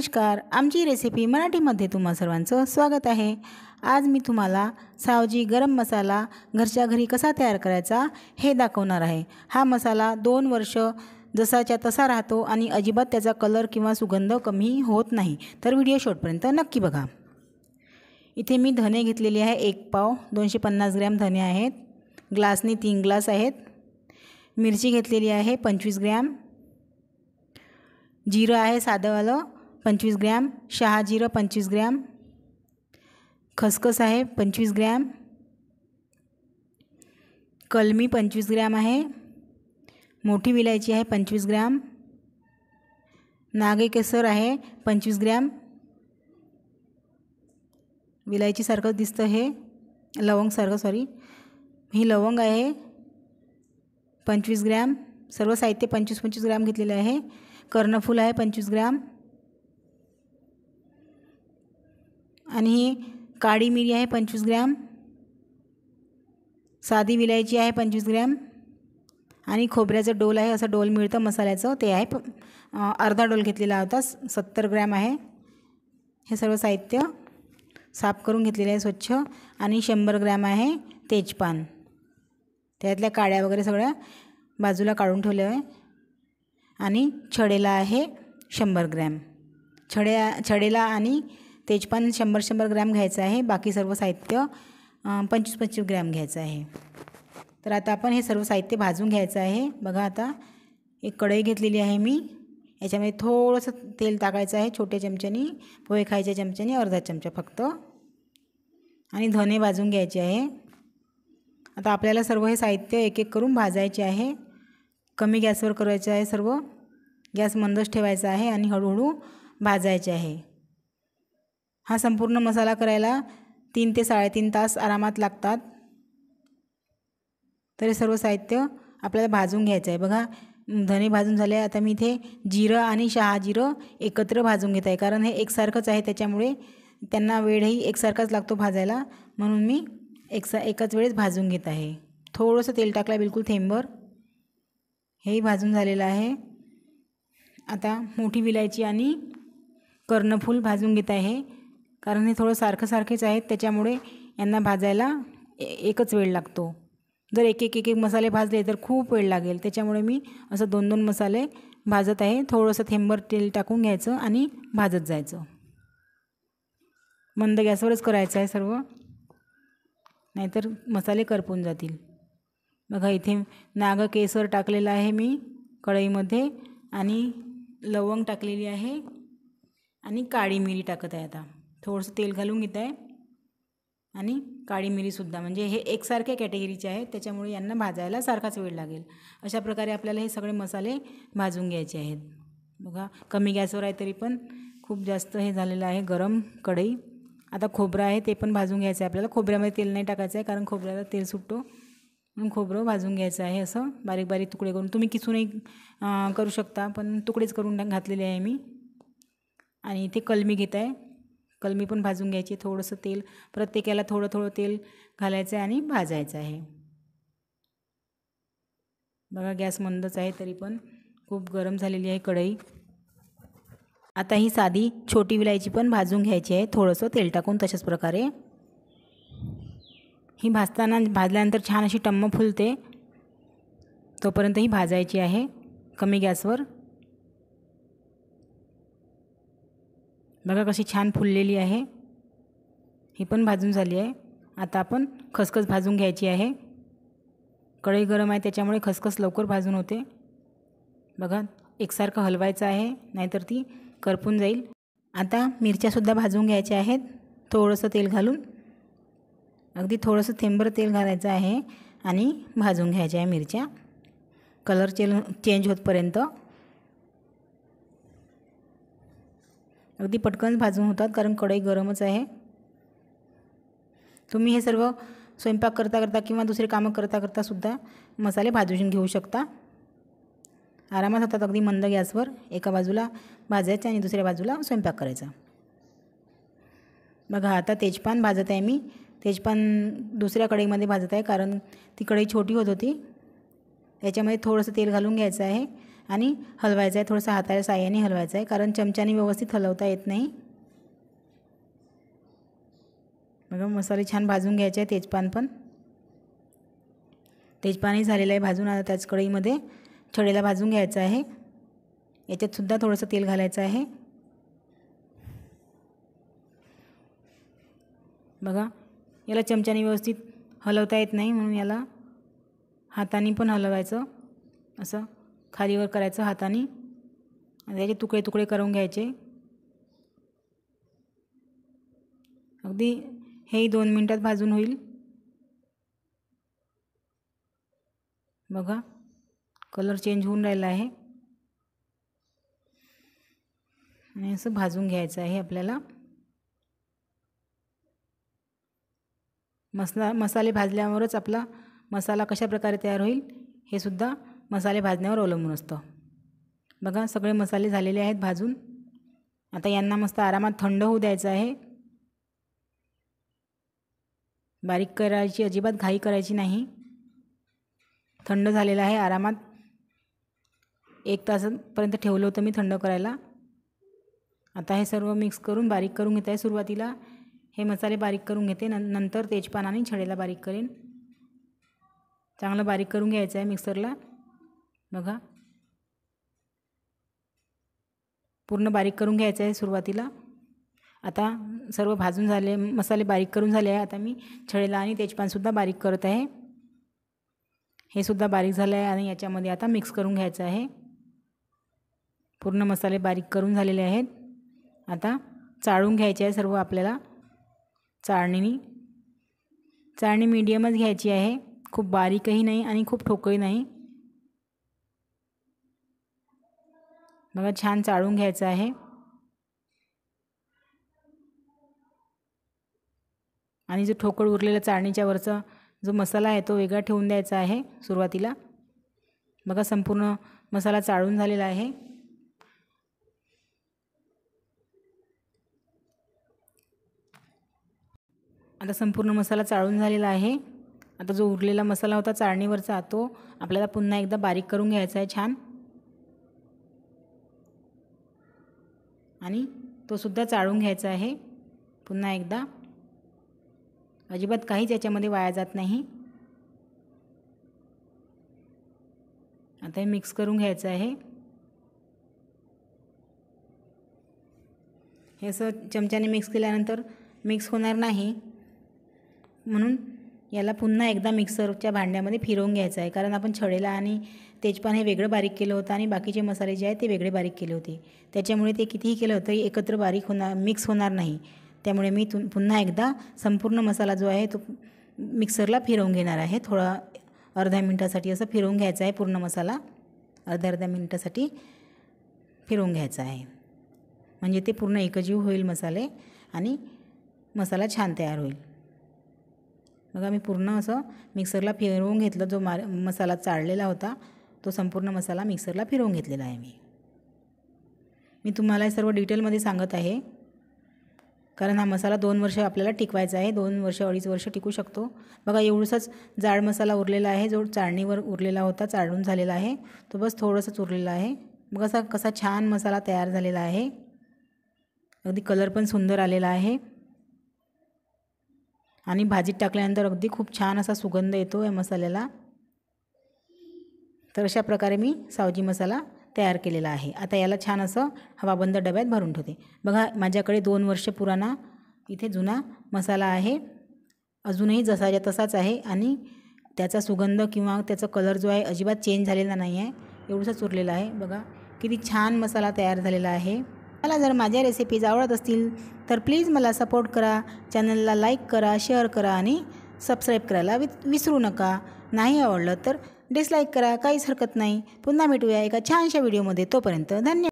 नमस्कार आमची रेसिपी मराठीमध्ये तुम्हा सर्वांचं स्वागत आहे आज मी तुम्हाला सावजी गरम मसाला घरच्या घरी कसा तयार करायचा हे दाखवणार आहे हा मसाला दोन वर्ष जसाच्या तसा राहतो आणि अजिबात त्याचा कलर किंवा सुगंध कमी होत नाही तर व्हिडिओ शॉर्टपर्यंत नक्की बघा इथे मी धने घेतलेले आहे एक पाव दोनशे पन्नास ग्रॅम धने आहेत ग्लासनी तीन ग्लास आहेत मिरची घेतलेली आहे पंचवीस ग्रॅम जिरं आहे साधंवालं पंचवीस ग्रॅम शहाजिरं पंचवीस ग्रॅम खसखस आहे पंचवीस ग्रॅम कलमी पंचवीस ग्रॅम आहे मोठी विलायची आहे पंचवीस ग्रॅम नागे केसर आहे पंचवीस ग्रॅम विलायचीसारखं दिसतं हे लवंगसारखं सॉरी ही लवंग आहे पंचवीस ग्रॅम सर्व साहित्य पंचवीस पंचवीस ग्रॅम घेतलेलं आहे कर्णफूल आहे पंचवीस ग्रॅम आणि ही काळी मिरी आहे पंचवीस ग्रॅम साधी विलायची आहे पंचवीस ग्रॅम आणि खोबऱ्याचं डोल आहे असं डोल मिळतं मसाल्याचं ते आहे अर्धा डोल घेतलेला होता सत्तर ग्रॅम आहे हे सर्व साहित्य साफ करून घेतलेलं आहे स्वच्छ आणि शंभर ग्रॅम आहे तेजपान त्यातल्या काड्या वगैरे सगळ्या बाजूला काढून ठेवल्या आहे आणि छडेला आहे शंभर ग्रॅम छड्या छडेला आणि तेजपान शंभर शंभर ग्रॅम घ्यायचं आहे बाकी सर्व साहित्य पंचवीस पंचवीस ग्रॅम घ्यायचं आहे तर आता आपण हे सर्व साहित्य भाजून घ्यायचं आहे बघा आता एक कढई घेतलेली आहे मी याच्यामध्ये थोडंसं तेल टाकायचं आहे छोट्या चमच्यानी पोहे खायच्या चमच्यानी अर्धा चमचा फक्त आणि धने भाजून घ्यायचे आहे आता आपल्याला सर्व हे साहित्य एक एक करून भाजायचे आहे कमी गॅसवर करायचं आहे सर्व गॅस मंदच ठेवायचा आहे आणि हळूहळू भाजायचे आहे हा संपूर्ण मसाला करायला तीन ते साडेतीन तास आरामात लागतात तर सर्व साहित्य आपल्याला भाजून घ्यायचं आहे बघा धने भाजून झाले आता मी इथे जिरं आणि जिरं एकत्र भाजून घेत आहे कारण हे एकसारखंच आहे त्याच्यामुळे त्यांना वेळही एकसारखाच लागतो भाजायला म्हणून मी एकसा एकाच वेळेस भाजून घेत आहे थोडंसं तेल टाकलं बिलकुल थेंबर हेही भाजून झालेलं आहे आता मोठी विलायची आणि कर्णफूल भाजून घेत आहे कारण हे थोडं सारखं सारखेच आहेत त्याच्यामुळे यांना भाजायला एकच वेळ लागतो जर एक एक एक एक मसाले भाजले तर खूप वेळ लागेल त्याच्यामुळे मी असं दोन दोन मसाले भाजत आहे थोडंसं थेंबर तेल टाकून घ्यायचं आणि भाजत जायचं मंद गॅसवरच करायचं आहे सर्व नाहीतर मसाले करपून जातील बघा इथे नाग केसर टाकलेला आहे मी कढईमध्ये आणि लवंग टाकलेली आहे आणि काळी मिरी टाकत आहे आता थोडंसं तेल घालून घेत आहे आणि काळी मिरीसुद्धा म्हणजे हे एकसारख्या कॅटेगरीचे आहेत त्याच्यामुळे यांना भाजायला सारखाच वेळ लागेल अशा प्रकारे आपल्याला हे सगळे मसाले भाजून घ्यायचे आहेत बघा कमी गॅसवर आहे तरी पण खूप जास्त हे झालेलं आहे गरम कढई आता खोबरं आहे ते पण भाजून घ्यायचं आहे आपल्याला खोबऱ्यामध्ये तेल नाही टाकायचं आहे कारण खोबऱ्याला तेल सुटतो म्हणून खोबरं भाजून घ्यायचं आहे असं बारीक बारीक तुकडे करून तुम्ही किसूनही करू शकता पण तुकडेच करून घातलेले आहे मी आणि इथे कलमी घेत आहे कलमी पण भाजून घ्यायची थोडंसं तेल प्रत्येकाला थोडं थोडं तेल घालायचं आहे आणि भाजायचं आहे बघा गॅस मंदच आहे तरी पण खूप गरम झालेली आहे कढई आता ही साधी छोटी विलायची पण भाजून घ्यायची आहे थोडंसं तेल टाकून तशाच प्रकारे ही भाजताना भाजल्यानंतर छान अशी टम्म फुलते तोपर्यंत ही भाजायची आहे कमी गॅसवर बघा कशी छान फुललेली आहे ही पण भाजून झाली आहे आता आपण खसखस भाजून घ्यायची आहे कढई गरम आहे त्याच्यामुळे खसखस लवकर भाजून होते बघा एकसारखं हलवायचं आहे नाहीतर ती करपून जाईल आता मिरच्यासुद्धा भाजून घ्यायच्या आहेत थोडंसं तेल घालून अगदी थोडंसं थेंबर तेल घालायचं आहे आणि भाजून घ्यायच्या आहे मिरच्या कलर चेल चेंज होतपर्यंत अगदी पटकन भाजून होतात कारण कढई गरमच आहे तुम्ही हे सर्व स्वयंपाक करता करता किंवा दुसरे कामं करता करता सुद्धा मसाले भाजून घेऊ शकता आरामात होतात अगदी मंद गॅसवर एका बाजूला भाजायचं आणि दुसऱ्या बाजूला स्वयंपाक करायचा बघा आता तेजपान भाजत आहे मी तेजपान दुसऱ्या कढईमध्ये भाजत आहे कारण ती कढई छोटी होत होती त्याच्यामध्ये थोडंसं तेल घालून घ्यायचं आहे आणि हलवायचं आहे थोडंसं हाताच्या साह्याने हलवायचं आहे कारण चमच्याने व्यवस्थित हलवता येत नाही बघा मसाले छान भाजून घ्यायचे आहे तेजपान पण तेजपानही झालेलं आहे भाजून आता त्याच कढईमध्ये छडेला भाजून घ्यायचं आहे याच्यातसुद्धा थोडंसं तेल घालायचं आहे बघा याला चमच्याने व्यवस्थित हलवता येत नाही म्हणून याला हाताने पण हलवायचं असं खालीवर करायचं हाताने आणि त्याचे तुकडे तुकडे करून घ्यायचे अगदी हेही दोन मिनटात भाजून होईल बघा कलर चेंज होऊन राहिला आहे आणि असं भाजून घ्यायचं आहे आपल्याला मसाला मसाले भाजल्यावरच आपला मसाला कशा प्रकारे तयार होईल हे सुद्धा मसाले भाजण्यावर अवलंबून असतं बघा सगळे मसाले झालेले आहेत भाजून आता यांना मस्त आरामात थंड होऊ द्यायचं आहे बारीक करायची अजिबात घाई करायची नाही थंड झालेलं आहे आरामात एक तासापर्यंत ठेवलं होतं मी थंड करायला आता हे सर्व मिक्स करून बारीक करून घेत आहे सुरुवातीला हे मसाले बारीक करून घेते न नंतर तेजपानाने छडेला बारीक करेन चांगलं बारीक करून घ्यायचं आहे मिक्सरला बघा पूर्ण बारीक करून घ्यायचं आहे सुरुवातीला आता सर्व भाजून झाले मसाले बारीक करून झाले आहे आता मी छळेला आणि तेजपानसुद्धा बारीक करत आहे हे सुद्धा बारीक झालं आहे आणि याच्यामध्ये आता मिक्स करून घ्यायचं आहे पूर्ण मसाले बारीक करून झालेले आहेत आता चाळून घ्यायचे आहे सर्व आपल्याला चाळणीनी चाळणी मीडियमच घ्यायची आहे खूप बारीकही नाही आणि खूप ठोकळी नाही बघा छान चाळून घ्यायचं आहे आणि जो ठोकळ उरलेला चाळणीच्या वरचा जो मसाला आहे तो वेगळा ठेवून द्यायचा आहे सुरुवातीला बघा संपूर्ण मसाला चाळून झालेला आहे आता संपूर्ण मसाला चाळून झालेला आहे आता जो उरलेला मसाला होता चाळणीवरचा तो आपल्याला पुन्हा एकदा बारीक करून घ्यायचा आहे छान आणि तोसुद्धा चाळून घ्यायचा आहे पुन्हा एकदा अजिबात काहीच याच्यामध्ये वाया जात नाही आता हे मिक्स करून घ्यायचं आहे हे असं चमच्याने मिक्स केल्यानंतर मिक्स होणार नाही म्हणून याला पुन्हा एकदा मिक्सरच्या भांड्यामध्ये फिरवून घ्यायचं आहे कारण आपण छडेला आणि तेजपान हे वेगळं बारीक केलं होतं आणि बाकीचे मसाले जे आहे ते वेगळे बारीक केले होते त्याच्यामुळे ते कितीही केलं होतं एकत्र बारीक होणार मिक्स होणार नाही त्यामुळे मी तु पुन्हा एकदा संपूर्ण मसाला जो आहे तो मिक्सरला फिरवून घेणार आहे थोडा अर्ध्या मिनटासाठी असं फिरवून घ्यायचा आहे पूर्ण मसाला अर्ध्या अर्ध्या मिनटासाठी फिरवून घ्यायचा आहे म्हणजे ते पूर्ण एकजीव होईल मसाले आणि मसाला छान तयार होईल बघा मी पूर्ण असं मिक्सरला फिरवून घेतलं जो मार मसाला चाळलेला होता तो संपूर्ण मसाला मिक्सरला फिरवून घेतलेला आहे मी मी तुम्हाला हे सर्व डिटेलमध्ये सांगत आहे कारण हा मसाला दोन वर्ष आपल्याला टिकवायचा आहे दोन वर्ष अडीच वर्ष टिकू शकतो बघा एवढंसाच जाड मसाला उरलेला आहे जो चाळणीवर उरलेला होता चाळून झालेला आहे तो बस थोडंसंच उरलेला आहे मग असा कसा छान मसाला तयार झालेला आहे अगदी कलर पण सुंदर आलेला आहे आणि भाजीत टाकल्यानंतर अगदी खूप छान असा सुगंध येतो या मसाल्याला तर अशा प्रकारे मी सावजी मसाला तयार केलेला आहे आता याला छान असं हवाबंद डब्यात भरून ठेवते बघा माझ्याकडे दोन वर्ष पुराणा इथे जुना मसाला आहे अजूनही जसाच्या तसाच आहे आणि त्याचा सुगंध किंवा त्याचा कलर जो आहे अजिबात चेंज झालेला नाही आहे एवढंसंच उरलेला आहे बघा किती छान मसाला तयार झालेला आहे मला जर माझ्या रेसिपीज आवडत असतील तर प्लीज मला सपोर्ट करा चॅनलला लाईक करा शेअर करा आणि सबस्क्राईब करायला विसरू नका नाही आवडलं तर डिसलाईक करा काहीच हरकत नाही पुन्हा भेटूया एका छानशा व्हिडिओमध्ये तोपर्यंत धन्यवाद